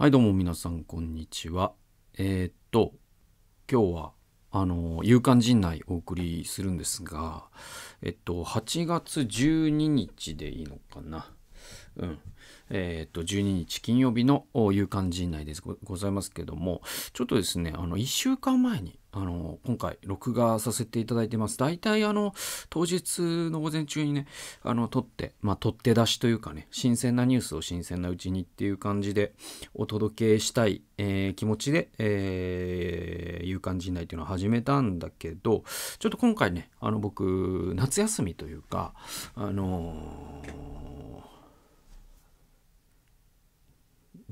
はいどうも皆さんこんにちは。えー、っと今日はあの勇敢陣内お送りするんですがえっと8月12日でいいのかなうん。えっ、と、12日金曜日の夕刊陣内ですございますけども、ちょっとですね、あの、1週間前に、あの、今回、録画させていただいてます。大体、あの、当日の午前中にね、あの、撮って、まあ、撮って出しというかね、新鮮なニュースを新鮮なうちにっていう感じでお届けしたい、えー、気持ちで、えー、夕刊陣内っていうのを始めたんだけど、ちょっと今回ね、あの、僕、夏休みというか、あのー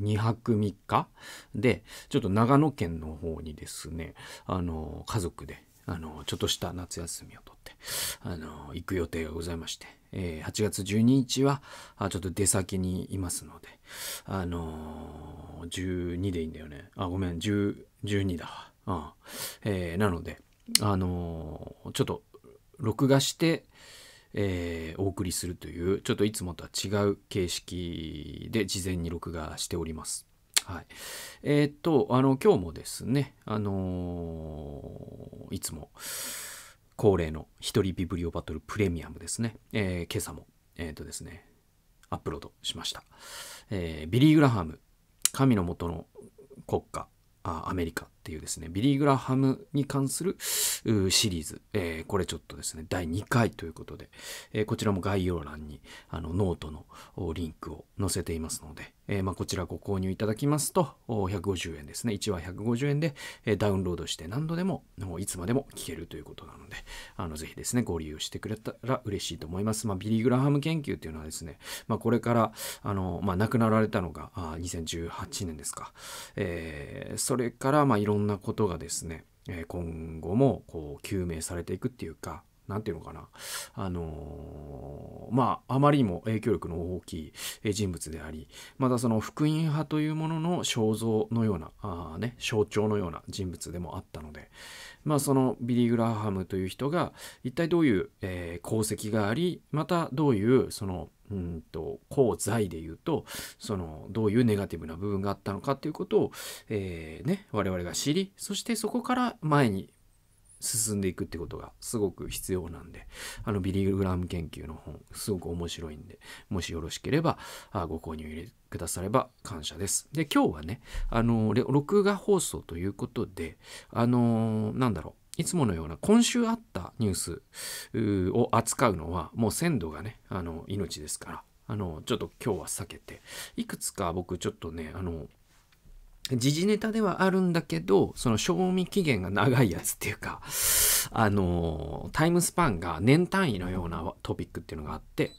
2泊3日で、ちょっと長野県の方にですね、あの、家族で、あの、ちょっとした夏休みをとって、あの、行く予定がございまして、えー、8月12日は、あちょっと出先にいますので、あの12でいいんだよね。あ、ごめん、10、12だわ。うん。えー、なので、あのちょっと、録画して、えー、お送りするというちょっといつもとは違う形式で事前に録画しております。はい、えー、っとあの今日もですねあのー、いつも恒例の「一人ビブリオバトルプレミアム」ですね、えー、今朝もえっとですねアップロードしました、えビリー・グラハム神のもとの国家あアメリカっていうですね、ビリー・グラハムに関するシリーズ、えー、これちょっとですね、第2回ということで、えー、こちらも概要欄にあのノートのリンクを載せていますので、えー、まあ、こちらご購入いただきますと、150円ですね、1話150円で、えダウンロードして何度でも、いつまでも聞けるということなので、あのぜひですね、ご利用してくれたら嬉しいと思います。まあ、ビリー・グラハム研究っていうのはですね、まあ、これから、あの、まあ、亡くなられたのが、あ2018年ですか。えそれから、まあ、いろんんなことがですね、え今後もこう究明されていくっていうか何て言うのかなあのー、まああまりにも影響力の大きい人物でありまたその福音派というものの肖像のようなあ、ね、象徴のような人物でもあったので、まあ、そのビリー・グラハムという人が一体どういう、えー、功績がありまたどういうそのうんと功罪で言うとそのどういうネガティブな部分があったのかということを、えーね、我々が知りそしてそこから前に進んでいくってことがすごく必要なんであのビリグラム研究の本すごく面白いんでもしよろしければあご購入入れくだされば感謝です。で今日はねあの録画放送ということであのー、なんだろういつものような今週あったニュースを扱うのはもう鮮度がねあの命ですからあのちょっと今日は避けていくつか僕ちょっとねあの時事ネタではあるんだけど、その賞味期限が長いやつっていうか、あの、タイムスパンが年単位のようなトピックっていうのがあって、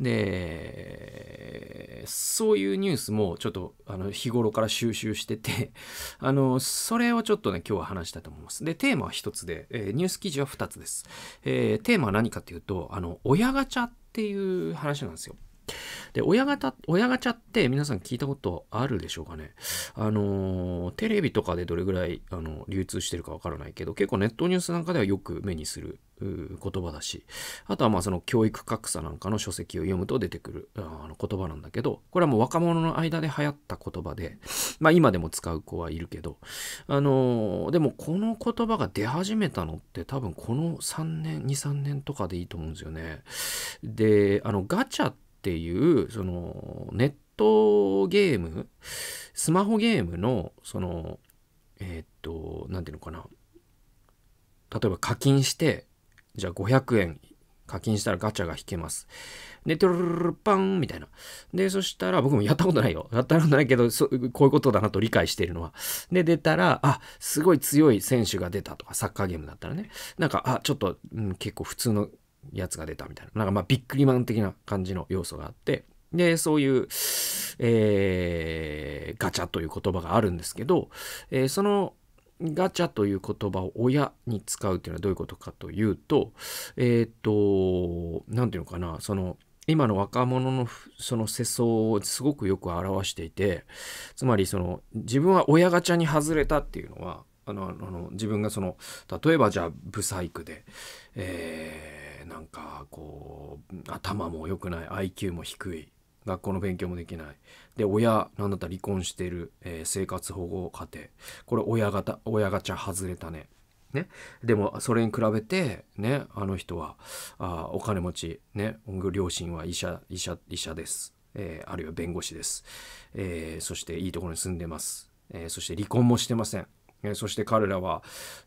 で、そういうニュースもちょっとあの日頃から収集してて、あの、それをちょっとね、今日は話したいと思います。で、テーマは1つで、えー、ニュース記事は2つです。えー、テーマは何かっていうと、あの、親ガチャっていう話なんですよ。で、親ガチャ、親ガチャって皆さん聞いたことあるでしょうかね。あのー、テレビとかでどれぐらい、あの、流通してるかわからないけど、結構ネットニュースなんかではよく目にする言葉だし、あとはまあその教育格差なんかの書籍を読むと出てくるあの言葉なんだけど、これはもう若者の間で流行った言葉で、まあ今でも使う子はいるけど、あのー、でもこの言葉が出始めたのって多分この3年、2、3年とかでいいと思うんですよね。で、あのガチャってっていうそのネットゲームスマホゲームのそのえー、っと何ていうのかな例えば課金してじゃあ500円課金したらガチャが引けます。で、トゥルルルパンみたいな。で、そしたら、僕もやったことないよ。やったことないけど、こういうことだなと理解しているのは。で、出たら、あ、すごい強い選手が出たとか、サッカーゲームだったらね。なんか、あ、ちょっと、うん、結構普通のやつが出たみたいな。なんかまあビックリマン的な感じの要素があって、で、そういう、えー、ガチャという言葉があるんですけど、えー、そのガチャという言葉を親に使うっていうのはどういうことかというと、えっ、ー、と、なんていうのかな、その、今の若者のその世相をすごくよく表していて、つまりその、自分は親ガチャに外れたっていうのは、あの、あの自分がその、例えばじゃあ、ブサイクで、えーなんかこう頭も良くない IQ も低い学校の勉強もできないで親なんだったら離婚してる、えー、生活保護家庭これ親がた親ガチャ外れたねね、でもそれに比べて、ね、あの人はあお金持ち、ね、両親は医者医者医者です、えー、あるいは弁護士です、えー、そしていいところに住んでます、えー、そして離婚もしてません、えそして彼らは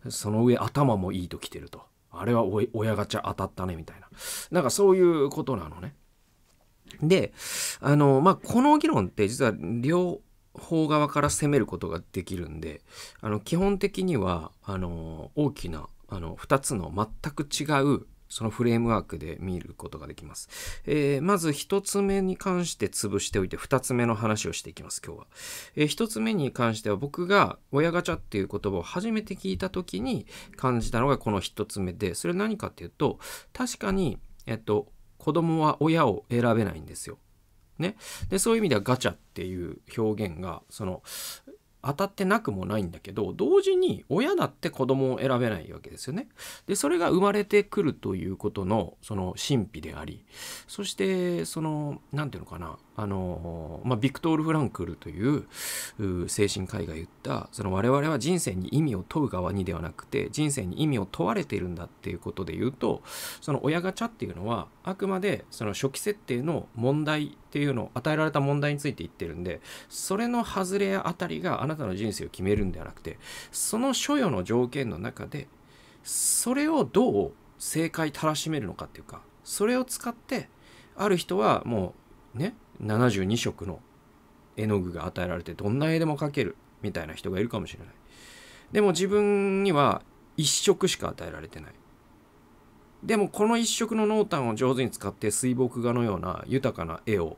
その上頭もいいと来てると。あれは親ガチャ当たったねみたいな。なんかそういうことなのね。で、あの、まあ、この議論って実は両方側から攻めることができるんで、あの、基本的には、あの、大きな、あの、二つの全く違うそのフレームワークで見ることができます。えー、まず1つ目に関して潰しておいて、2つ目の話をしていきます、今日は。えー、1つ目に関しては僕が親ガチャっていう言葉を初めて聞いた時に感じたのがこの1つ目で、それは何かっていうと、確かに、えっと、子供は親を選べないんですよ。ね、でそういう意味ではガチャっていう表現がその、当たってなくもないんだけど同時に親だって子供を選べないわけですよね。でそれが生まれてくるということのその神秘でありそしてその何て言うのかなあのまあ、ビクトール・フランクルという精神科医が言ったその我々は人生に意味を問う側にではなくて人生に意味を問われているんだっていうことで言うとその親ガチャっていうのはあくまでその初期設定の問題っていうのを与えられた問題について言ってるんでそれの外れやあたりがあなたの人生を決めるんではなくてその所与の条件の中でそれをどう正解たらしめるのかっていうかそれを使ってある人はもうね72色の絵の具が与えられてどんな絵でも描けるみたいな人がいるかもしれないでも自分には1色しか与えられてないでもこの1色の濃淡を上手に使って水墨画のような豊かな絵を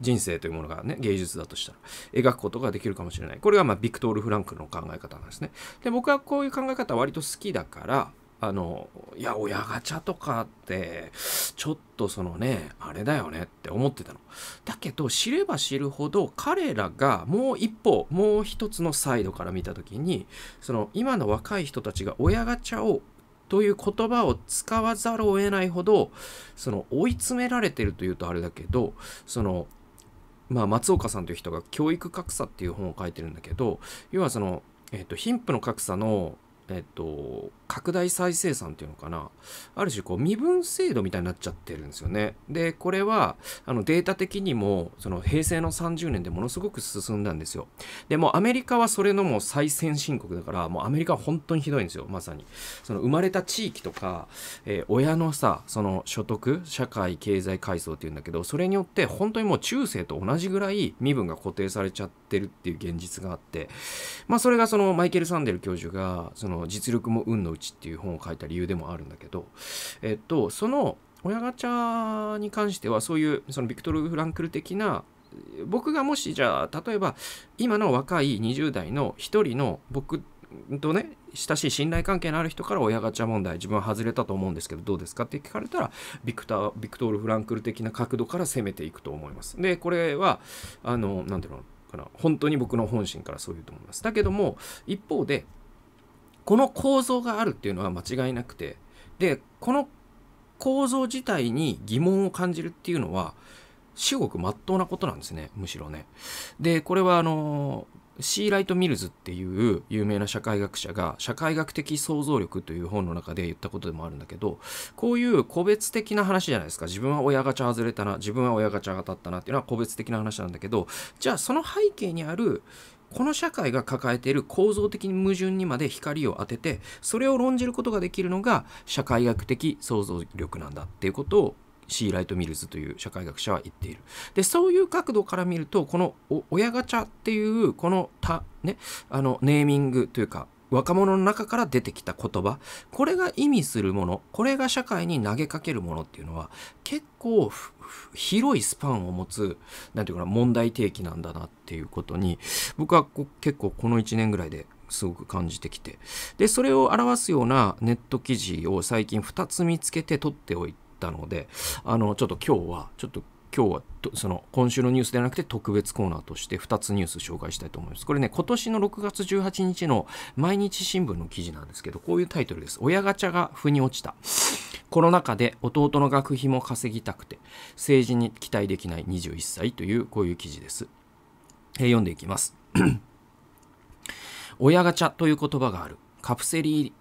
人生というものがね、芸術だとしたら、描くことができるかもしれない。これがまあ、ビクトール・フランクの考え方なんですね。で、僕はこういう考え方割と好きだから、あのいや親ガチャとかってちょっとそのねあれだよねって思ってたのだけど知れば知るほど彼らがもう一歩もう一つのサイドから見た時にその今の若い人たちが親ガチャをという言葉を使わざるを得ないほどその追い詰められてるというとあれだけどそのまあ松岡さんという人が「教育格差」っていう本を書いてるんだけど要はその、えー、と貧富の格差のえっと、拡大再生産っていうのかな。ある種、こう、身分制度みたいになっちゃってるんですよね。で、これは、あの、データ的にも、その、平成の30年でものすごく進んだんですよ。で、もアメリカはそれのもう最先進国だから、もうアメリカは本当にひどいんですよ、まさに。その、生まれた地域とか、えー、親のさ、その、所得、社会、経済階層っていうんだけど、それによって、本当にもう中世と同じぐらい身分が固定されちゃってるっていう現実があって、まあ、それがその、マイケル・サンデル教授が、その、実力も運のうち」っていう本を書いた理由でもあるんだけど、えっと、その親ガチャに関してはそういうそのビクトル・フランクル的な僕がもしじゃあ例えば今の若い20代の一人の僕とね親しい信頼関係のある人から親ガチャ問題自分は外れたと思うんですけどどうですかって聞かれたらビクタービクトール・フランクル的な角度から攻めていくと思います。でこれはあの何て言うのかな本当に僕の本心からそう言うと思います。だけども一方でこの構造があるっていうのは間違いなくてでこの構造自体に疑問を感じるっていうのは至極真っ当なことなんですねむしろね。でこれはあのシーライト・ミルズっていう有名な社会学者が社会学的想像力という本の中で言ったことでもあるんだけどこういう個別的な話じゃないですか自分は親ガチャ外れたな自分は親ガチャが当たったなっていうのは個別的な話なんだけどじゃあその背景にあるこの社会が抱えている構造的矛盾にまで光を当ててそれを論じることができるのが社会学的想像力なんだっていうことをシー・ライト・ミルズという社会学者は言っている。でそういう角度から見るとこの親ガチャっていうこのた、ね、あのネーミングというか若者の中から出てきた言葉これが意味するものこれが社会に投げかけるものっていうのは結構広いスパンを持つ何て言うかな問題提起なんだなっていうことに僕は結構この1年ぐらいですごく感じてきてでそれを表すようなネット記事を最近2つ見つけて取っておいたのであのちょっと今日はちょっと今日はその今週のニュースではなくて特別コーナーとして2つニュース紹介したいと思います。これね、今年の6月18日の毎日新聞の記事なんですけど、こういうタイトルです。親ガチャが腑に落ちた。コロナ禍で弟の学費も稼ぎたくて、政治に期待できない21歳という、こういう記事です。えー、読んでいきます。親ガチャという言葉がある。カプセル入り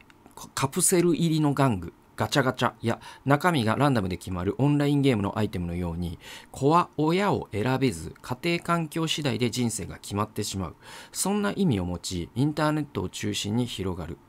カプセル入りの玩具ガチャガチャや中身がランダムで決まるオンラインゲームのアイテムのように子は親を選べず家庭環境次第で人生が決まってしまうそんな意味を持ちインターネットを中心に広がる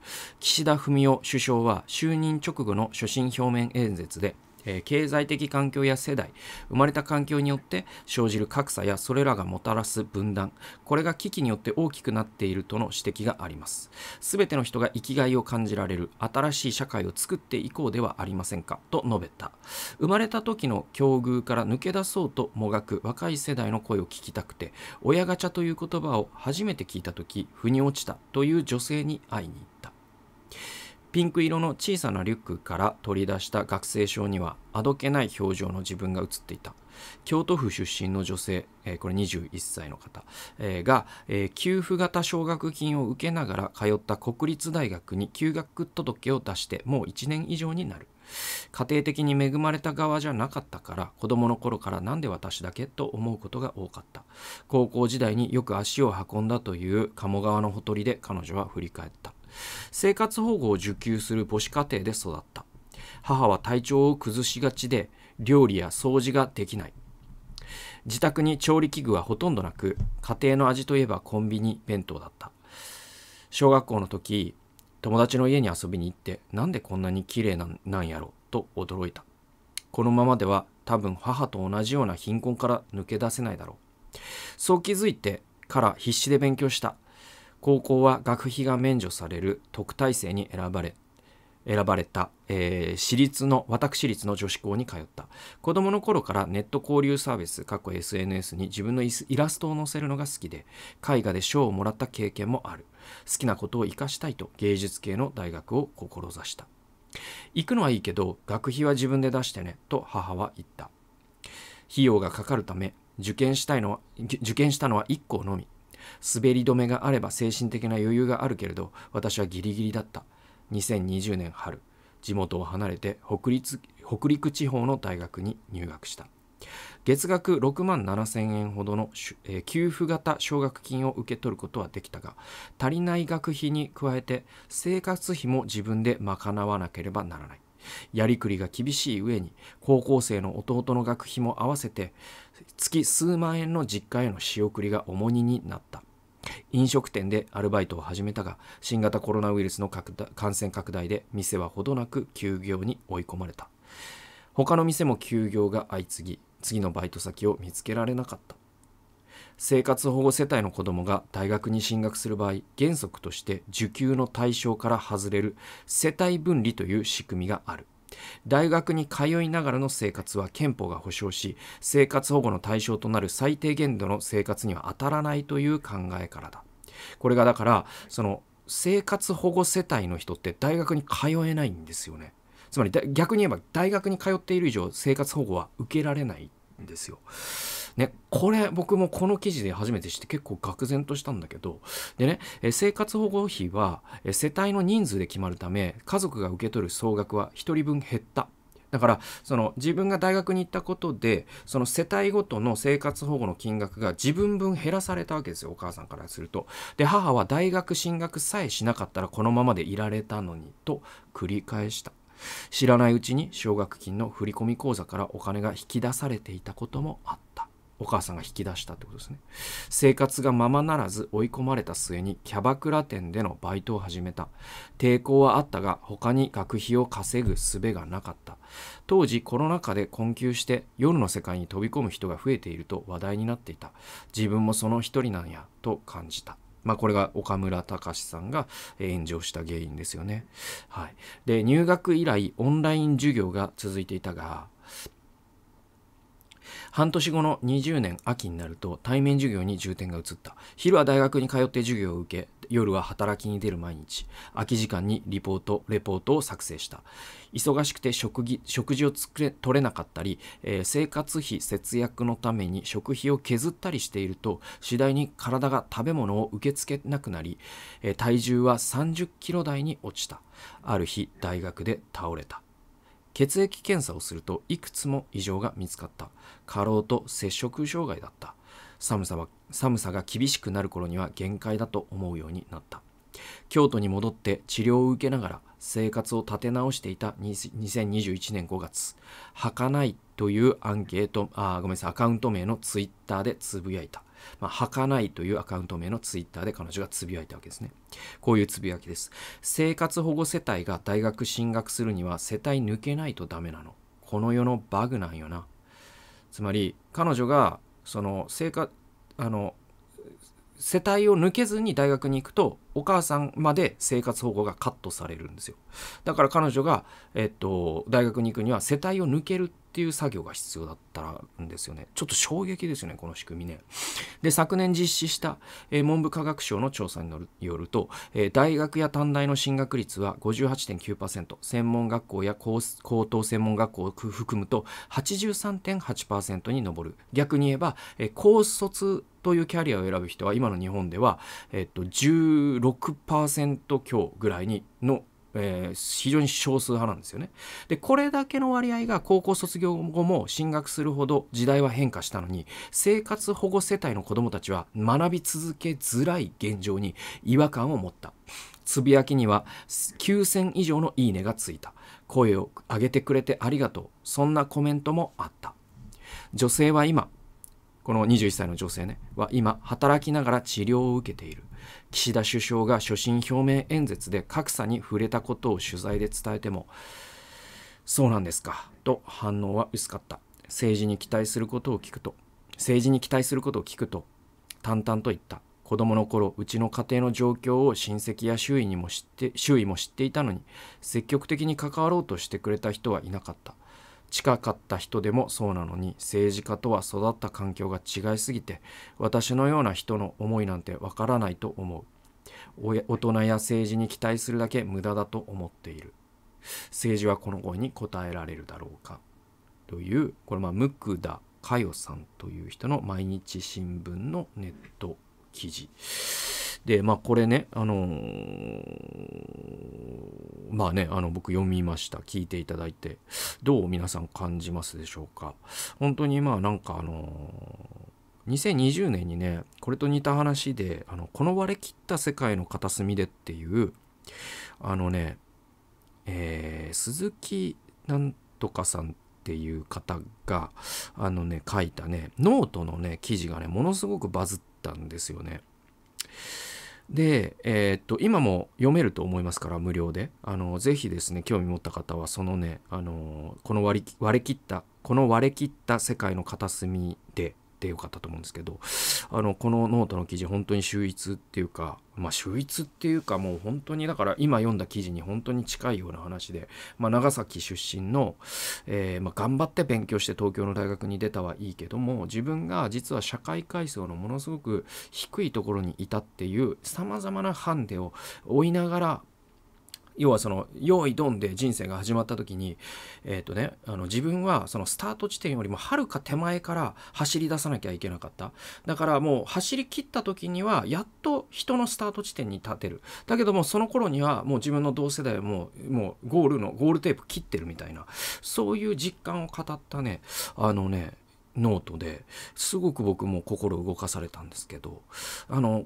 岸田文雄首相は就任直後の所信表明演説でえー、経済的環境や世代生まれた環境によって生じる格差やそれらがもたらす分断これが危機によって大きくなっているとの指摘があります全ての人が生きがいを感じられる新しい社会を作っていこうではありませんかと述べた生まれた時の境遇から抜け出そうともがく若い世代の声を聞きたくて親ガチャという言葉を初めて聞いた時腑に落ちたという女性に会いに行ったピンク色の小さなリュックから取り出した学生証にはあどけない表情の自分が写っていた京都府出身の女性、えー、これ21歳の方、えー、が、えー、給付型奨学金を受けながら通った国立大学に休学届を出してもう1年以上になる家庭的に恵まれた側じゃなかったから子供の頃から何で私だけと思うことが多かった高校時代によく足を運んだという鴨川のほとりで彼女は振り返った生活保護を受給する母子家庭で育った母は体調を崩しがちで料理や掃除ができない自宅に調理器具はほとんどなく家庭の味といえばコンビニ弁当だった小学校の時友達の家に遊びに行ってなんでこんなに綺麗ななんやろと驚いたこのままでは多分母と同じような貧困から抜け出せないだろうそう気づいてから必死で勉強した高校は学費が免除される特待生に選ばれ選ばれた、えー、私立の私立の女子校に通った子供の頃からネット交流サービス過去 SNS に自分のイラストを載せるのが好きで絵画で賞をもらった経験もある好きなことを生かしたいと芸術系の大学を志した行くのはいいけど学費は自分で出してねと母は言った費用がかかるため受験したいのは受験したのは1校のみ滑り止めがあれば精神的な余裕があるけれど私はギリギリだった2020年春地元を離れて北陸北陸地方の大学に入学した月額6万7000円ほどの、えー、給付型奨学金を受け取ることはできたが足りない学費に加えて生活費も自分で賄わなければならないやりくりが厳しい上に高校生の弟の学費も合わせて月数万円の実家への仕送りが重荷になった飲食店でアルバイトを始めたが新型コロナウイルスの感染拡大で店はほどなく休業に追い込まれた他の店も休業が相次ぎ次のバイト先を見つけられなかった生活保護世帯の子どもが大学に進学する場合原則として受給の対象から外れる世帯分離という仕組みがある大学に通いながらの生活は憲法が保障し生活保護の対象となる最低限度の生活には当たらないという考えからだこれがだからその生活保護世帯の人って大学に通えないんですよねつまり逆に言えば大学に通っている以上生活保護は受けられないんですよね、これ僕もこの記事で初めて知って結構愕然としたんだけど、でね、え生活保護費は世帯の人数で決まるため、家族が受け取る総額は1人分減っただからその自分が大学に行ったことでその世帯ごとの生活保護の金額が自分分減らされたわけですよお母さんからすると。で母は大学進学さえしなかったらこのままでいられたのにと繰り返した。知らないうちに奨学金の振込口座からお金が引き出されていたこともあった。お母さんが引き出したってことですね生活がままならず追い込まれた末にキャバクラ店でのバイトを始めた抵抗はあったが他に学費を稼ぐ術がなかった当時コロナ禍で困窮して夜の世界に飛び込む人が増えていると話題になっていた自分もその一人なんやと感じたまあ、これが岡村隆史さんが炎上した原因ですよね。はい、で入学以来オンライン授業が続いていたが半年後の20年秋になると対面授業に重点が移った昼は大学に通って授業を受け夜は働きに出る毎日空き時間にリポートレポートを作成した忙しくて食事を作れ取れなかったり、えー、生活費節約のために食費を削ったりしていると次第に体が食べ物を受け付けなくなり、えー、体重は3 0キロ台に落ちたある日大学で倒れた血液検査をするといくつも異常が見つかった過労と摂食障害だった寒さは寒さが厳しくなる頃には限界だと思うようになった京都に戻って治療を受けながら生活を立て直していた2021年5月「はかない」というアンケートあごめんなさいアカウント名のツイッターでつぶやいたまあ、はかないというアカウント名のツイッターで彼女がつぶやいたわけですね。こういうつぶやきです。生活保護世帯が大学進学するには世帯抜けないとダメなの。この世のバグなんよな。つまり、彼女が、その、生活、あの、世帯を抜けずに大学に行くとお母さんまで生活保護がカットされるんですよだから彼女が、えっと、大学に行くには世帯を抜けるっていう作業が必要だったんですよねちょっと衝撃ですよねこの仕組みねで昨年実施した、えー、文部科学省の調査によると、えー、大学や短大の進学率は58.9%専門学校や高等専門学校を含むと83.8%に上る逆に言えば、えー、高卒というキャリアを選ぶ人は今の日本では、えっと、16%強ぐらいにのえー、非常に少数派なんですよね。でこれだけの割合が高校卒業後も進学するほど時代は変化したのに生活保護世帯の子どもたちは学び続けづらい現状に違和感を持った。つぶやきには9,000以上の「いいね」がついた。声を上げてくれてありがとう。そんなコメントもあった。女性は今この21歳の女性ねは今働きながら治療を受けている岸田首相が所信表明演説で格差に触れたことを取材で伝えてもそうなんですかと反応は薄かった政治に期待することを聞くと政治に期待することを聞くと淡々と言った子供の頃うちの家庭の状況を親戚や周囲にも知って周囲も知っていたのに積極的に関わろうとしてくれた人はいなかった近かった人でもそうなのに政治家とは育った環境が違いすぎて私のような人の思いなんてわからないと思う大人や政治に期待するだけ無駄だと思っている政治はこの声に応えられるだろうかというこれまあムクダカヨさんという人の毎日新聞のネット記事で、まあ、これね、あのー、まあね、あの、僕読みました。聞いていただいて、どう皆さん感じますでしょうか。本当に、まあ、なんか、あのー、2020年にね、これと似た話で、あの、この割れ切った世界の片隅でっていう、あのね、えー、鈴木なんとかさんっていう方が、あのね、書いたね、ノートのね、記事がね、ものすごくバズったんですよね。で、えー、っと、今も読めると思いますから、無料で。あの、ぜひですね、興味持った方は、そのね、あの、この割り割れ切った、この割れ切った世界の片隅でってよかったと思うんですけどあのこのノートの記事本当に秀逸っていうかまあ秀逸っていうかもう本当にだから今読んだ記事に本当に近いような話で、まあ、長崎出身の、えー、まあ、頑張って勉強して東京の大学に出たはいいけども自分が実は社会階層のものすごく低いところにいたっていうさまざまなハンデを追いながら要はその「用意ドン」で人生が始まった時に、えーとね、あの自分はそのスタート地点よりもはるか手前から走り出さなきゃいけなかっただからもう走り切った時にはやっと人のスタート地点に立てるだけどもその頃にはもう自分の同世代ももうゴールのゴールテープ切ってるみたいなそういう実感を語ったねあのねノートですごく僕も心動かされたんですけどあの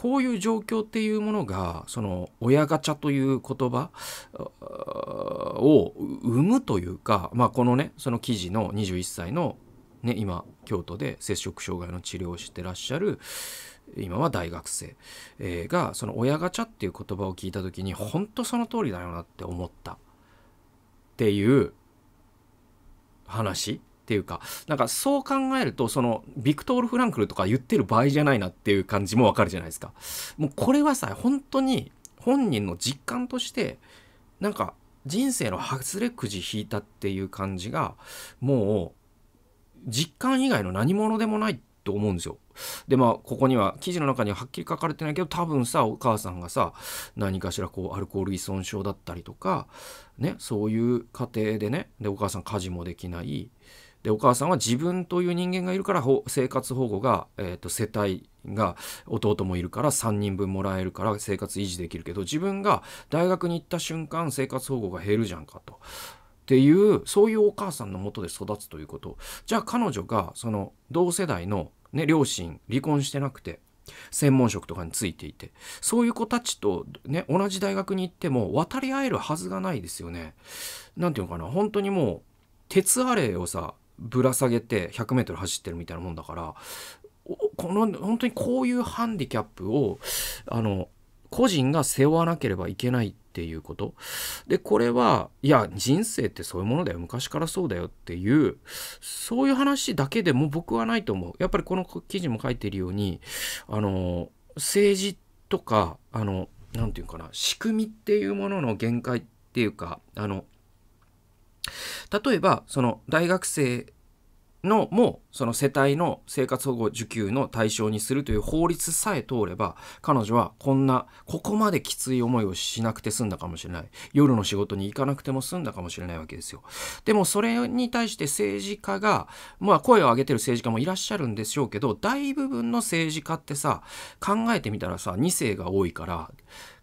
こういう状況っていうものがその親ガチャという言葉を生むというか、まあ、このねその記事の21歳の、ね、今京都で摂食障害の治療をしてらっしゃる今は大学生、えー、がその親ガチャっていう言葉を聞いた時に本当その通りだよなって思ったっていう話ていうか、なんかそう考えると、その、ビクトール・フランクルとか言ってる場合じゃないなっていう感じもわかるじゃないですか。もうこれはさ、本当に本人の実感として、なんか人生の外れくじ引いたっていう感じが、もう、実感以外の何者でもないと思うんですよ。でまあここには記事の中にははっきり書かれてないけど多分さお母さんがさ何かしらこうアルコール依存症だったりとかねそういう家庭でねでお母さん家事もできないでお母さんは自分という人間がいるから生活保護が、えーと、世帯が弟もいるから3人分もらえるから生活維持できるけど自分が大学に行った瞬間生活保護が減るじゃんかと。っていうそういうお母さんのもとで育つということじゃあ彼女がその同世代の、ね、両親離婚してなくて専門職とかについていてそういう子たちと、ね、同じ大学に行っても渡り合えるはずがないですよね。なんていうのかな本当にもう鉄アレイをさぶら下げて 100m 走ってるみたいなもんだからこの本当にこういうハンディキャップをあの個人が背負わなければいけないっていうことでこれはいや人生ってそういうものだよ昔からそうだよっていうそういう話だけでも僕はないと思うやっぱりこの記事も書いているようにあの政治とかあの何て言うかな仕組みっていうものの限界っていうかあの例えば、その大学生のもその世帯の生活保護受給の対象にするという法律さえ通れば彼女はこんなここまできつい思いをしなくて済んだかもしれない夜の仕事に行かなくても済んだかもしれないわけですよでもそれに対して政治家がまあ声を上げてる政治家もいらっしゃるんでしょうけど大部分の政治家ってさ考えてみたらさ2世が多いから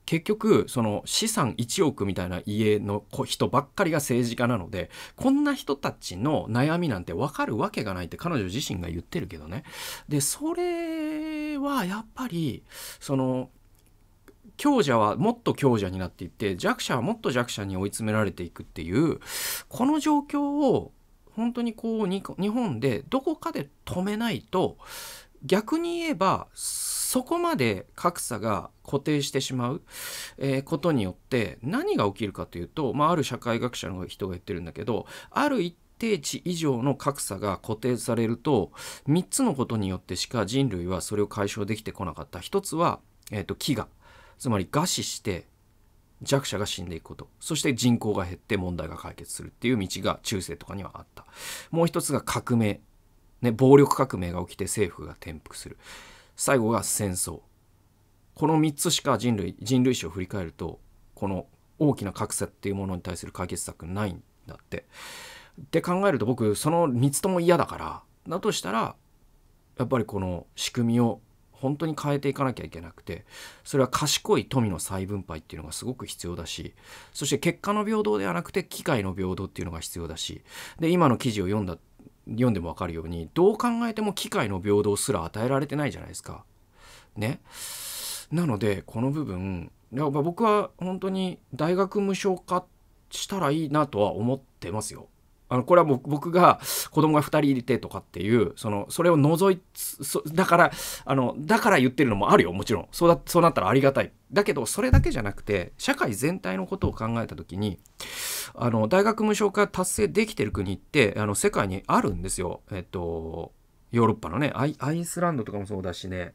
結局その資産1億みたいな家の人ばっかりが政治家なのでこんな人たちの悩みなんて分かるわけがないって彼女自身が言ってるけどねでそれはやっぱりその強者はもっと強者になっていって弱者はもっと弱者に追い詰められていくっていうこの状況を本当にこう日本でどこかで止めないと逆に言えばそこまで格差が固定してしまう、えことによって何が起きるかというと、まあ、ある社会学者の人が言ってるんだけどある一定値以上の格差が固定されると3つのことによってしか人類はそれを解消できてこなかった1つは、えーと、と飢餓つまり餓死して弱者が死んでいくことそして人口が減って問題が解決するっていう道が中世とかにはあったもう一つが革命ね、暴力革命が起きて政府が転覆する最後が戦争この3つしか人類人類史を振り返るとこの大きな格差っていうものに対する解決策ないんだって。って考えると僕その3つとも嫌だからだとしたらやっぱりこの仕組みを本当に変えていかなきゃいけなくてそれは賢い富の再分配っていうのがすごく必要だしそして結果の平等ではなくて機会の平等っていうのが必要だしで今の記事を読んだ読んでも分かるようにどう考えても機械の平等すら与えられてないじゃないですか。ね。なのでこの部分僕は本当に大学無償化したらいいなとは思ってますよ。あのこれは僕が子供が2人いてとかっていうそのそれを除いだからあのだから言ってるのもあるよもちろんそうだそうなったらありがたいだけどそれだけじゃなくて社会全体のことを考えた時にあの大学無償化達成できてる国ってあの世界にあるんですよ。えっとヨーロッパのねアイ、アイスランドとかもそうだしね、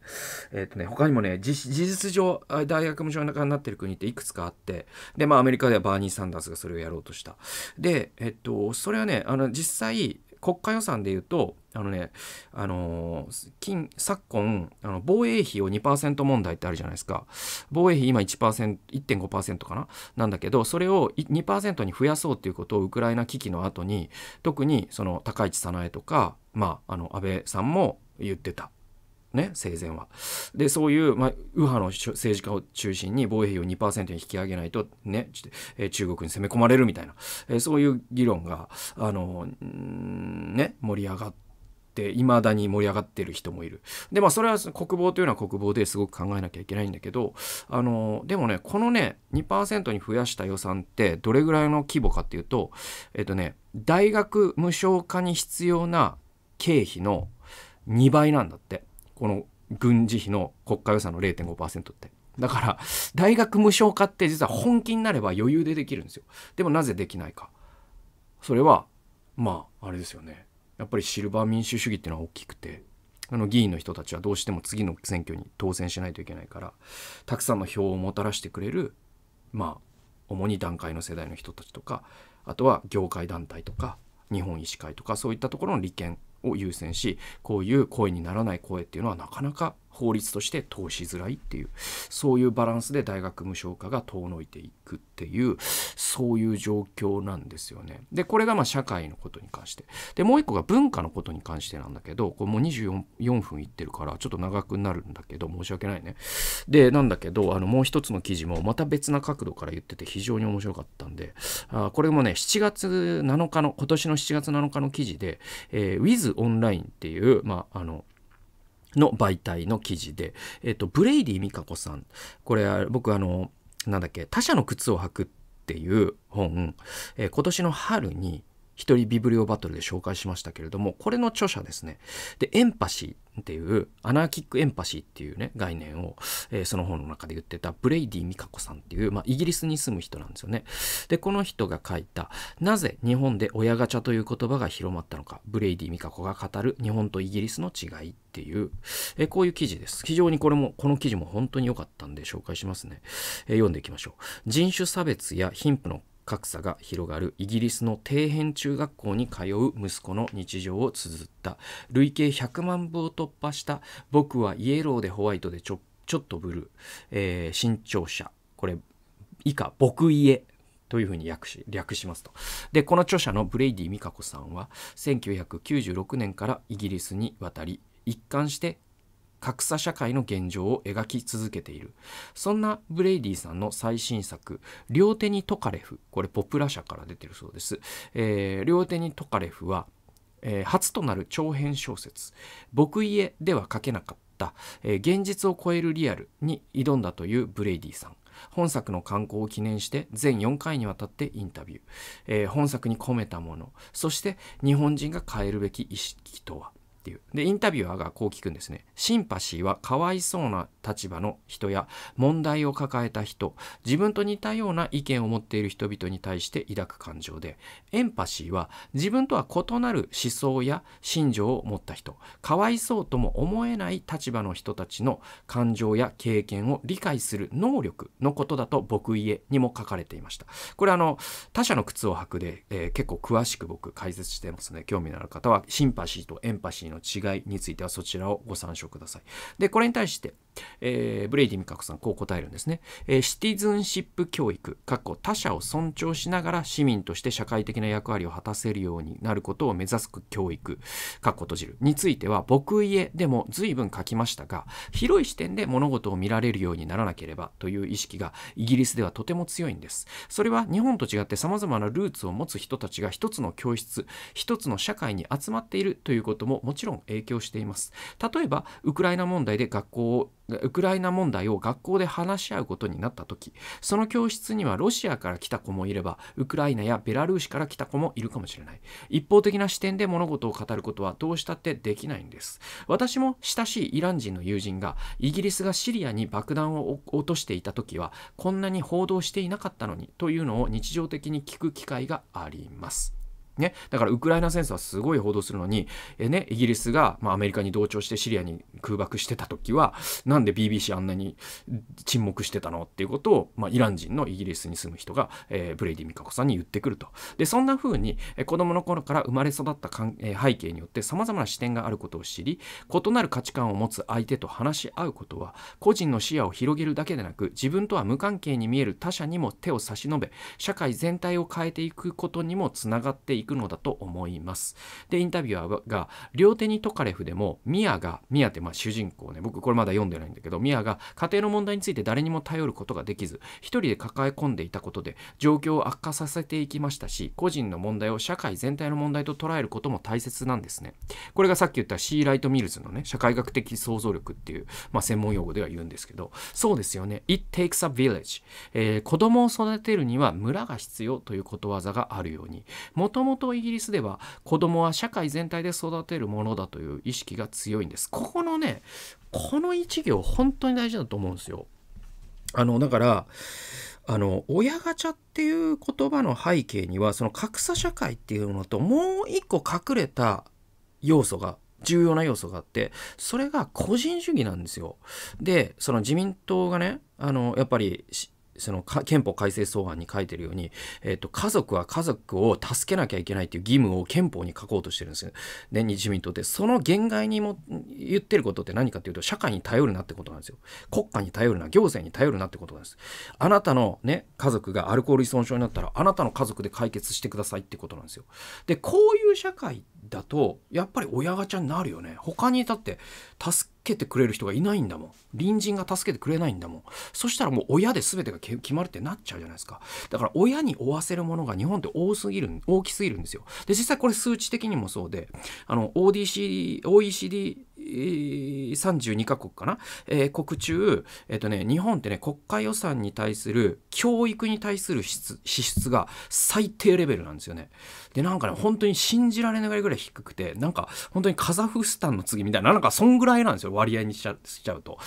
えっ、ー、とね、他にもね、事実上、大学無償化になってる国っていくつかあって、で、まあ、アメリカではバーニー・サンダースがそれをやろうとした。で、えっ、と、それはね、あの、実際、国家予算でいうとあのねあのー、昨今あの防衛費を2%問題ってあるじゃないですか防衛費今 1%1.5% かななんだけどそれを2%に増やそうということをウクライナ危機の後に特にその高市早苗とか、まあ、あの安倍さんも言ってたね、生前は。で、そういう、まあ、右派の政治家を中心に防衛費を2%に引き上げないと、ね、中国に攻め込まれるみたいな、えー、そういう議論が、あの、ね盛り上がって未だに盛り上がってる人もいるでまあそれは国防というのは国防ですごく考えなきゃいけないんだけどあのでもねこのね2%に増やした予算ってどれぐらいの規模かっていうとえっとね大学無償化に必要な経費の2倍なんだってこの軍事費の国家予算の0.5%って。だから大学無償化って実は本気になれば余裕でできるんですよ。でもなぜできないか。それはまああれですよねやっぱりシルバー民主主義っていうのは大きくてあの議員の人たちはどうしても次の選挙に当選しないといけないからたくさんの票をもたらしてくれるまあ主に団塊の世代の人たちとかあとは業界団体とか日本医師会とかそういったところの利権を優先しこういう声にならない声っていうのはなかなか法律として通しづらいっていうそういうバランスで大学無償化が遠のいていくっていうそういう状況なんですよね。でこれがまあ社会のことに関してでもう一個が文化のことに関してなんだけどこれもう24分いってるからちょっと長くなるんだけど申し訳ないね。でなんだけどあのもう一つの記事もまた別な角度から言ってて非常に面白かったんであこれもね7月7日の今年の7月7日の記事で、えー、With オンラインっていうまああのの媒体の記事で、えっと、ブレイディ美香子さん。これ、僕、あの、なんだっけ、他者の靴を履くっていう本、えー、今年の春に、一人ビブリオバトルで紹介しましたけれども、これの著者ですね。で、エンパシーっていう、アナーキックエンパシーっていうね、概念を、えー、その本の中で言ってたブレイディ・ミカコさんっていう、まあ、イギリスに住む人なんですよね。で、この人が書いた、なぜ日本で親ガチャという言葉が広まったのか、ブレイディ・ミカコが語る日本とイギリスの違いっていう、えー、こういう記事です。非常にこれも、この記事も本当に良かったんで紹介しますね。えー、読んでいきましょう。人種差別や貧富の格差が広がるイギリスの底辺中学校に通う息子の日常を綴った累計100万部を突破した僕はイエローでホワイトでちょちょっとブルー、えー、新潮社これ以下僕家というふうに略し略しますと。で、この著者のブレイディ・ミカコさんは、1996年からイギリスに渡り、一貫して格差社会の現状を描き続けているそんなブレイディさんの最新作「両手にトカレフ」これポプラ社から出てるそうです、えー、両手にトカレフは、えー、初となる長編小説「僕家」では書けなかった、えー、現実を超えるリアルに挑んだというブレイディさん本作の刊行を記念して全4回にわたってインタビュー、えー、本作に込めたものそして日本人が変えるべき意識とは「っていう。で、インタビュアーがこう聞くんですね。シンパシーはかわいそうな立場の人や問題を抱えた人、自分と似たような意見を持っている人々に対して抱く感情で、エンパシーは自分とは異なる思想や信条を持った人、かわいそうとも思えない立場の人たちの感情や経験を理解する能力のことだと僕家にも書かれていました。これあの、他者の靴を履くで、えー、結構詳しく僕解説してますね興味のある方はシンパシーとエンパシーの違いについてはそちらをご参照ください。で、これに対して、えー、ブレイディカコさんこう答えるんですね、えー、シティズンシップ教育過去他者を尊重しながら市民として社会的な役割を果たせるようになることを目指す教育過去閉じるについては僕家でも随分書きましたが広い視点で物事を見られるようにならなければという意識がイギリスではとても強いんですそれは日本と違って様々なルーツを持つ人たちが一つの教室一つの社会に集まっているということももちろん影響しています例えばウクライナ問題で学校をウクライナ問題を学校で話し合うことになった時その教室にはロシアから来た子もいればウクライナやベラルーシから来た子もいるかもしれない一方的な視点で物事を語ることはどうしたってできないんです私も親しいイラン人の友人がイギリスがシリアに爆弾を落としていた時はこんなに報道していなかったのにというのを日常的に聞く機会がありますね、だからウクライナ戦争はすごい報道するのに、えね、イギリスが、まあ、アメリカに同調してシリアに空爆してた時はなんで BBC あんなに沈黙してたのっていうことを、まあ、イラン人のイギリスに住む人が、えー、ブレイディ・ミカコさんに言ってくるとでそんな風に、えー、子供の頃から生まれ育ったかん、えー、背景によってさまざまな視点があることを知り異なる価値観を持つ相手と話し合うことは個人の視野を広げるだけでなく自分とは無関係に見える他者にも手を差し伸べ社会全体を変えていくことにもつながっていくいくのだと思います。で、インタビュアーが、両手にトカレフでも、ミアが、ミアってまあ主人公ね、僕これまだ読んでないんだけど、ミアが家庭の問題について誰にも頼ることができず、一人で抱え込んでいたことで、状況を悪化させていきましたし、個人の問題を社会全体の問題と捉えることも大切なんですね。これがさっき言ったシー・ライト・ミルズのね、社会学的想像力っていう、まあ、専門用語では言うんですけど、そうですよね。It takes a village、えー、子供を育てるには村が必要ということわざがあるように、もとももとイギリスでは子供は社会全体で育てるものだという意識が強いんです。ここのね、この一行本当に大事だと思うんですよ。あの、だから、あの、親ガチャっていう言葉の背景には、その格差社会っていうのともう一個隠れた要素が重要な要素があってそれが個人主義なんですよ。でその自民党がねあのやっぱりその憲法改正草案に書いてるように、えーと、家族は家族を助けなきゃいけないという義務を憲法に書こうとしてるんですよ、ね、自民党って。その限界にも言ってることって何かというと社会に頼るなってことなんですよ。国家に頼るな行政に頼るなってことなんです。あなたの、ね、家族がアルコール依存症になったらあなたの家族で解決してくださいってことなんですよ。でこういう社会ってだとやっぱり親ガチャになるよね他にだって助けてくれる人がいないんだもん隣人が助けてくれないんだもんそしたらもう親で全てが決まるってなっちゃうじゃないですかだから親に負わせるものが日本って多すぎる大きすぎるんですよで実際これ数値的にもそうであの ODC OECD 32カ国かな、えー、国中、えっ、とね、日本ってね、国家予算に対する教育に対する支出が最低レベルなんですよね。で、なんかね、本当に信じられないぐらい低くて、なんか本当にカザフスタンの次みたいな、なんかそんぐらいなんですよ、割合にしちゃしちゃうと。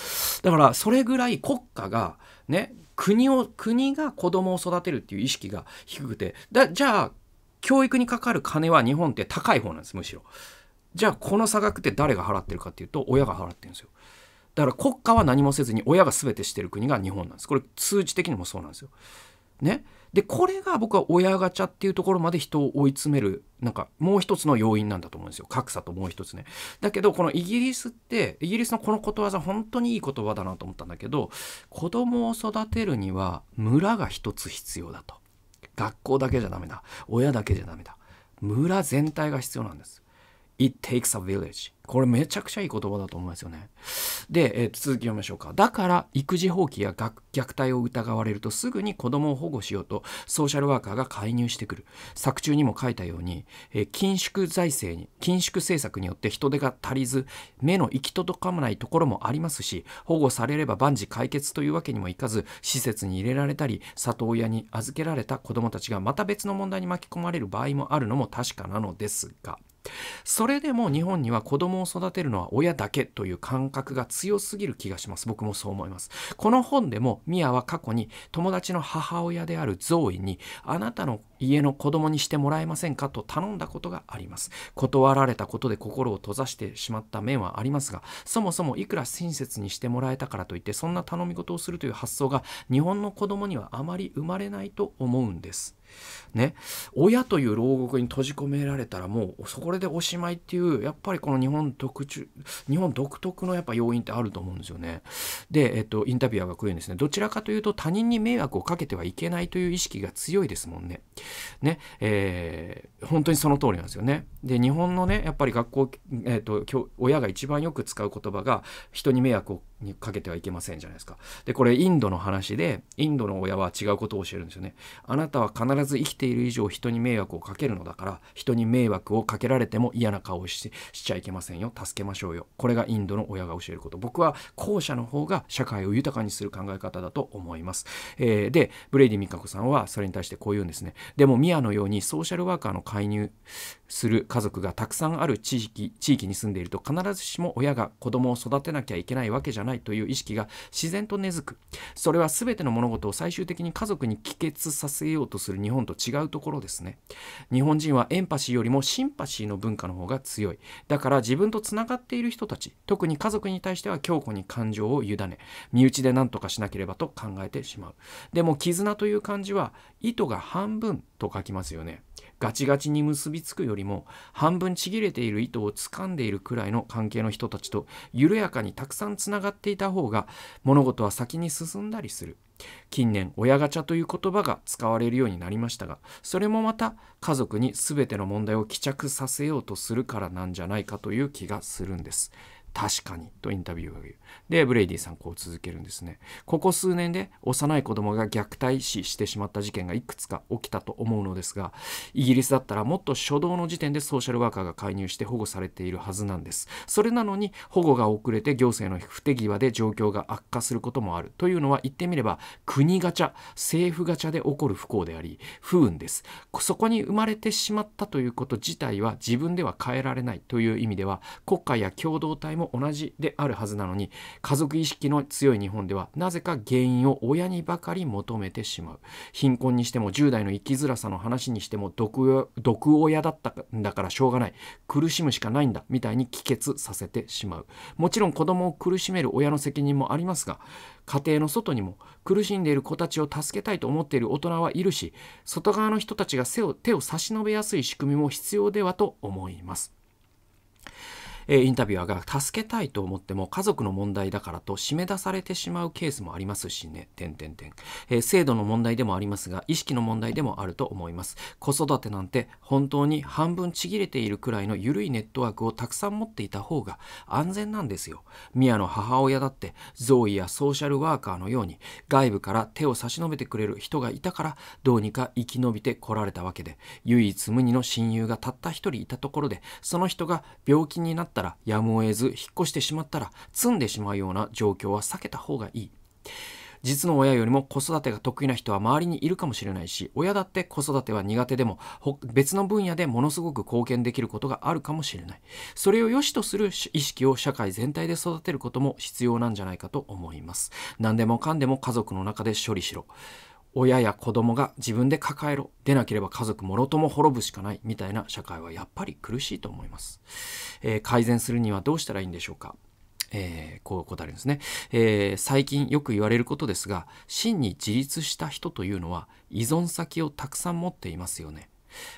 だから、それぐらい国家が、ね、国を、国が子供を育てるっていう意識が低くて、だじゃあ、教育にかかる金は日本って高い方なんです、むしろ。じゃあこの差額って誰が払ってるかっていうと親が払ってるんですよだから国家は何もせずに親が全てしてる国が日本なんですこれ数値的にもそうなんですよねでこれが僕は親ガチャっていうところまで人を追い詰めるなんかもう一つの要因なんだと思うんですよ格差ともう一つねだけどこのイギリスってイギリスのこのことわざ本当にいい言葉だなと思ったんだけど子供を育てるには村が一つ必要だと学校だけじゃダメだ親だけじゃダメだ村全体が必要なんです It takes a village これめちゃくちゃいい言葉だと思いますよね。で、えー、続き読みましょうか。だから育児放棄や虐待を疑われるとすぐに子供を保護しようとソーシャルワーカーが介入してくる。作中にも書いたように、えー、緊縮財政に、緊縮政策によって人手が足りず、目の行き届かないところもありますし、保護されれば万事解決というわけにもいかず、施設に入れられたり、里親に預けられた子供たちがまた別の問題に巻き込まれる場合もあるのも確かなのですが、それでも日本には子供を育てるのは親だけという感覚が強すぎる気がします。僕もそう思います。この本でもミアは過去に友達の母親であるゾーイにあなたの家の子供にしてもらえませんかと頼んだことがあります。断られたことで心を閉ざしてしまった面はありますが、そもそもいくら親切にしてもらえたからといって、そんな頼み事をするという発想が日本の子供にはあまり生まれないと思うんです。ね、親という牢獄に閉じ込められたらもうそこでおしまいっていうやっぱりこの日本特注日本独特のやっぱ要因ってあると思うんですよね。で、えっと、インタビュアーが来るんですねどちらかというと他人に迷惑をかけてはいけないという意識が強いですもんね。ね、えー、本当にその通りなんですよね。で日本のねやっぱり学校、えっと、親が一番よく使う言葉が人に迷惑をにかけてはいけませんじゃないですか。でこれインドの話でインドの親は違うことを教えるんですよね。あなたは必必ず生きている以上人に迷惑をかけるのだから人に迷惑をかけられても嫌な顔をししちゃいけませんよ助けましょうよこれがインドの親が教えること僕は後者の方が社会を豊かにする考え方だと思います、えー、でブレイディ・ミカコさんはそれに対してこう言うんですねでもミアのようにソーシャルワーカーの介入する家族がたくさんある地域地域に住んでいると必ずしも親が子供を育てなきゃいけないわけじゃないという意識が自然と根付くそれは全ての物事を最終的に家族に帰結させようとする日本と違うところですね日本人はエンパシーよりもシンパシーの文化の方が強いだから自分とつながっている人たち特に家族に対しては強固に感情を委ね身内で何とかしなければと考えてしまうでも絆という漢字は糸が半分と書きますよねガチガチに結びつくよりも半分ちぎれている糸を掴んでいるくらいの関係の人たちと緩やかにたくさんつながっていた方が物事は先に進んだりする。近年親ガチャという言葉が使われるようになりましたがそれもまた家族に全ての問題を帰着させようとするからなんじゃないかという気がするんです。確かにとインタビューが言う。で、ブレイディさんこう続けるんですね。ここ数年で幼い子供が虐待死してしまった事件がいくつか起きたと思うのですが、イギリスだったらもっと初動の時点でソーシャルワーカーが介入して保護されているはずなんです。それなのに保護が遅れて行政の不手際で状況が悪化することもある。というのは言ってみれば国ガチャ、政府ガチャで起こる不幸であり、不運です。そこに生まれてしまったということ自体は自分では変えられないという意味では国家や共同体も同じであるはずなのに家族意識の強い日本ではなぜか原因を親にばかり求めてしまう貧困にしても10代の生きづらさの話にしても毒親だったんだからしょうがない苦しむしかないんだみたいに帰結させてしまうもちろん子供を苦しめる親の責任もありますが家庭の外にも苦しんでいる子たちを助けたいと思っている大人はいるし外側の人たちが手を差し伸べやすい仕組みも必要ではと思います。えー、インタビュアーが助けたいと思っても家族の問題だからと締め出されてしまうケースもありますしね、点点点。制度の問題でもありますが、意識の問題でもあると思います。子育てなんて本当に半分ちぎれているくらいの緩いネットワークをたくさん持っていた方が安全なんですよ。宮の母親だって、ゾーやソーシャルワーカーのように外部から手を差し伸べてくれる人がいたからどうにか生き延びてこられたわけで、唯一無二の親友がたった一人いたところで、その人が病気になってったらやむを得ず引っ越してしまったら積んでしまうような状況は避けた方がいい実の親よりも子育てが得意な人は周りにいるかもしれないし親だって子育ては苦手でも別の分野でものすごく貢献できることがあるかもしれないそれを良しとする意識を社会全体で育てることも必要なんじゃないかと思います何でもかんでも家族の中で処理しろ親や子供が自分で抱えろでなければ家族もろとも滅ぶしかないみたいな社会はやっぱり苦しいと思います、えー、改善するにはどうしたらいいんでしょうかえー、こう答えるんですね、えー、最近よく言われることですが真に自立した人というのは依存先をたくさん持っていますよね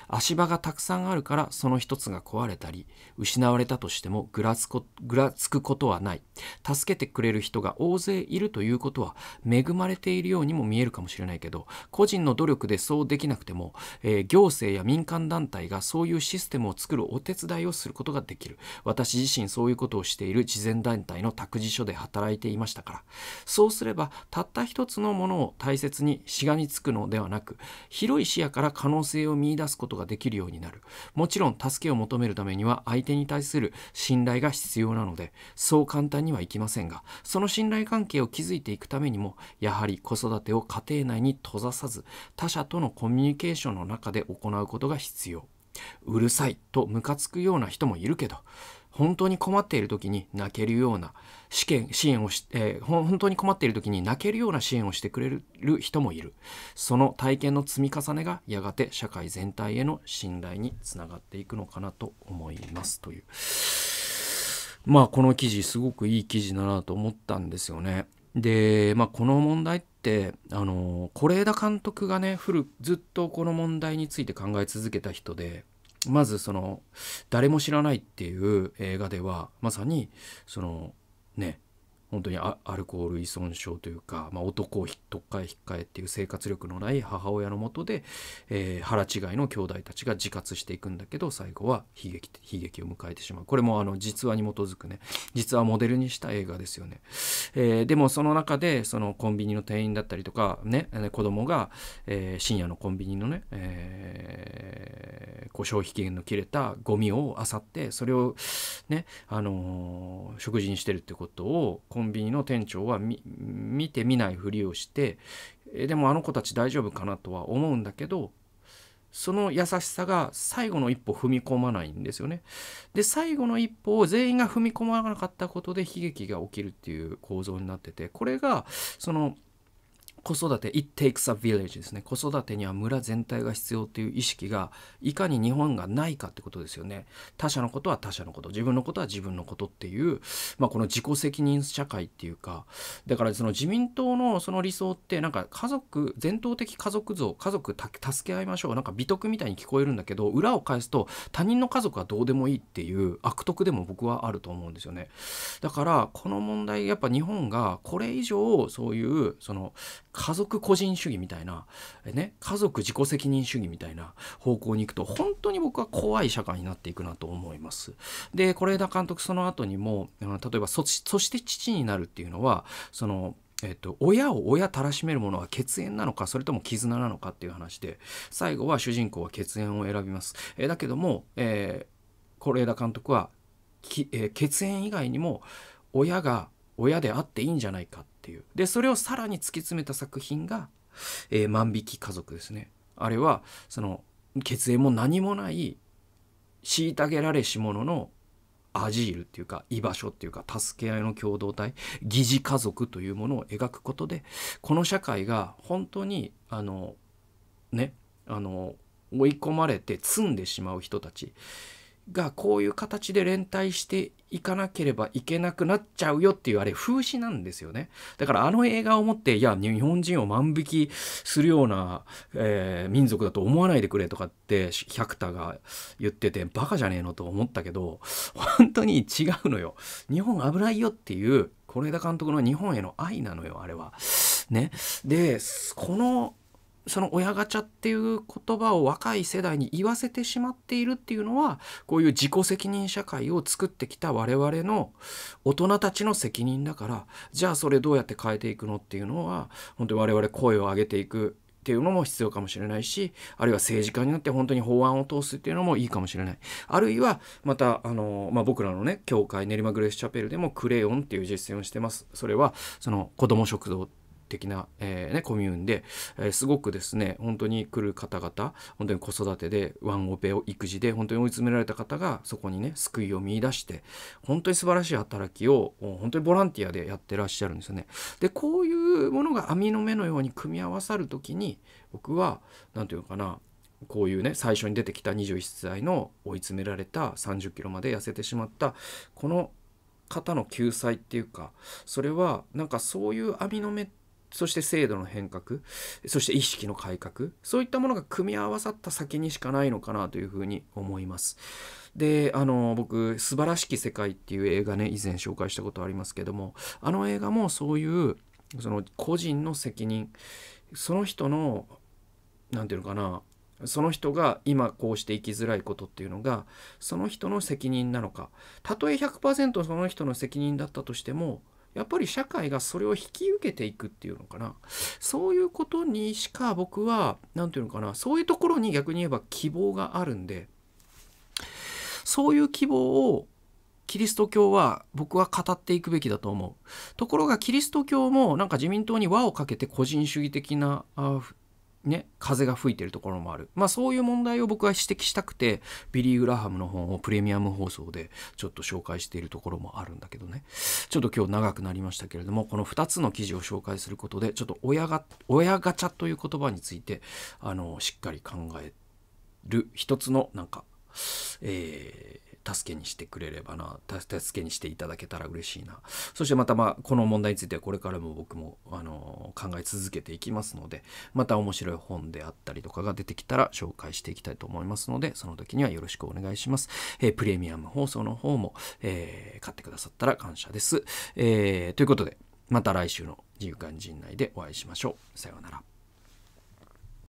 足場がたくさんあるからその一つが壊れたり失われたとしてもぐらつこぐらつくことはない助けてくれる人が大勢いるということは恵まれているようにも見えるかもしれないけど個人の努力でそうできなくても、えー、行政や民間団体がそういうシステムを作るお手伝いをすることができる私自身そういうことをしている慈善団体の託児所で働いていましたからそうすればたった一つのものを大切にしがみつくのではなく広い視野から可能性を見いだすことができるようになるもちろん助けを求めるためには相手に対する信頼が必要なのでそう簡単にはいきませんがその信頼関係を築いていくためにもやはり子育てを家庭内に閉ざさず他者とのコミュニケーションの中で行うことが必要うるさいとムカつくような人もいるけど本当に困っている時に泣けるような試験支援をし、えー、本当に困っている時に泣けるような支援をしてくれる人もいるその体験の積み重ねがやがて社会全体への信頼につながっていくのかなと思いますというまあこの記事すごくいい記事だなと思ったんですよね。で、まあ、この問題ってあの是枝監督がね古ずっとこの問題について考え続けた人でまずその誰も知らないっていう映画ではまさにそのね本当にアルコール依存症というか、まあ、男をひっとっかえひっかえっていう生活力のない母親のもとで、えー、腹違いの兄弟たちが自活していくんだけど最後は悲劇悲劇を迎えてしまうこれもあの実話に基づくね実話モデルにした映画ですよね、えー、でもその中でそのコンビニの店員だったりとかね子供が、えー、深夜のコンビニのね、えー、こう消費期限の切れたゴミを漁ってそれをね、あのー、食事にしてるってことをコンビニの店長は見て見ないふりをしてでもあの子たち大丈夫かなとは思うんだけどその優しさが最後の一歩踏み込まないんですよね。で最後の一歩を全員が踏み込まなかったことで悲劇が起きるっていう構造になっててこれがその子育て It takes a village ですね子育てには村全体が必要という意識がいかに日本がないかってことですよね他者のことは他者のこと自分のことは自分のことっていう、まあ、この自己責任社会っていうかだからその自民党のその理想ってなんか家族全統的家族像家族助け合いましょうなんか美徳みたいに聞こえるんだけど裏を返すと他人の家族はどうでもいいっていう悪徳でも僕はあると思うんですよねだからこの問題やっぱ日本がこれ以上そういうその家族個人主義みたいな、ね、家族自己責任主義みたいな方向に行くと、本当に僕は怖い社会になっていくなと思います。で、是枝監督その後にも、例えばそ、そして父になるっていうのは、その、えっと、親を親たらしめるものは血縁なのかそれとも絆なのかっていう話で最後は主人公は血縁を選びます、えだけども是、えー、枝監督はき、えー、血縁以外にも親が親であっていいんじゃないかっていうでそれをさらに突き詰めた作品が「えー、万引き家族」ですねあれはその血縁も何もない虐げられし者のアジールっていうか居場所っていうか助け合いの共同体疑似家族というものを描くことでこの社会が本当にあのねあの追い込まれて詰んでしまう人たちがこういう形で連帯していかなければいけなくなっちゃうよっていうあれ風刺なんですよね。だからあの映画をもっていや日本人を万引きするような、えー、民族だと思わないでくれとかって百田が言っててバカじゃねえのと思ったけど本当に違うのよ。日本危ないよっていう小枝監督の日本への愛なのよあれは。ね。でこのその親ガチャっていう言葉を若い世代に言わせてしまっているっていうのはこういう自己責任社会を作ってきた我々の大人たちの責任だからじゃあそれどうやって変えていくのっていうのは本当に我々声を上げていくっていうのも必要かもしれないしあるいは政治家になって本当に法案を通すっていうのもいいかもしれないあるいはまたあの、まあ、僕らのね教会練馬グレースチャペルでもクレヨンっていう実践をしてますそれはその子ども食堂的な、えーね、コミューンで、えー、すごくですね本当に来る方々本当に子育てでワンオペを育児で本当に追い詰められた方がそこにね救いを見出して本当に素晴らしい働きを本当にボランティアでやってらっしゃるんですよね。でこういうものが網の目のように組み合わさる時に僕は何て言うのかなこういうね最初に出てきた21歳の追い詰められた30キロまで痩せてしまったこの方の救済っていうかそれはなんかそういう網の目ってそして制度の変革、そして意識の改革、そういったものが組み合わさった先にしかないのかなというふうに思います。で、あの、僕、素晴らしき世界っていう映画ね、以前紹介したことありますけども、あの映画もそういう、その個人の責任、その人の、何て言うのかな、その人が今こうして生きづらいことっていうのがその人の責任なのかたとえ100%その人の責任だったとしてもやっぱり社会がそれを引き受けていくっていうのかなそういうことにしか僕は何て言うのかなそういうところに逆に言えば希望があるんでそういう希望をキリスト教は僕は語っていくべきだと思う。ところがキリスト教もなんか自民党に輪をかけて個人主義的なね、風が吹いてるところもある。まあそういう問題を僕は指摘したくて、ビリー・グラハムの本をプレミアム放送でちょっと紹介しているところもあるんだけどね。ちょっと今日長くなりましたけれども、この2つの記事を紹介することで、ちょっと親が、親ガチャという言葉について、あの、しっかり考える一つのなんか、えー、助けにしてくれればな助けにしていただけたら嬉しいなそしてまたまあこの問題についてはこれからも僕もあの考え続けていきますのでまた面白い本であったりとかが出てきたら紹介していきたいと思いますのでその時にはよろしくお願いします、えー、プレミアム放送の方も、えー、買ってくださったら感謝です、えー、ということでまた来週の自由間人内でお会いしましょうさようなら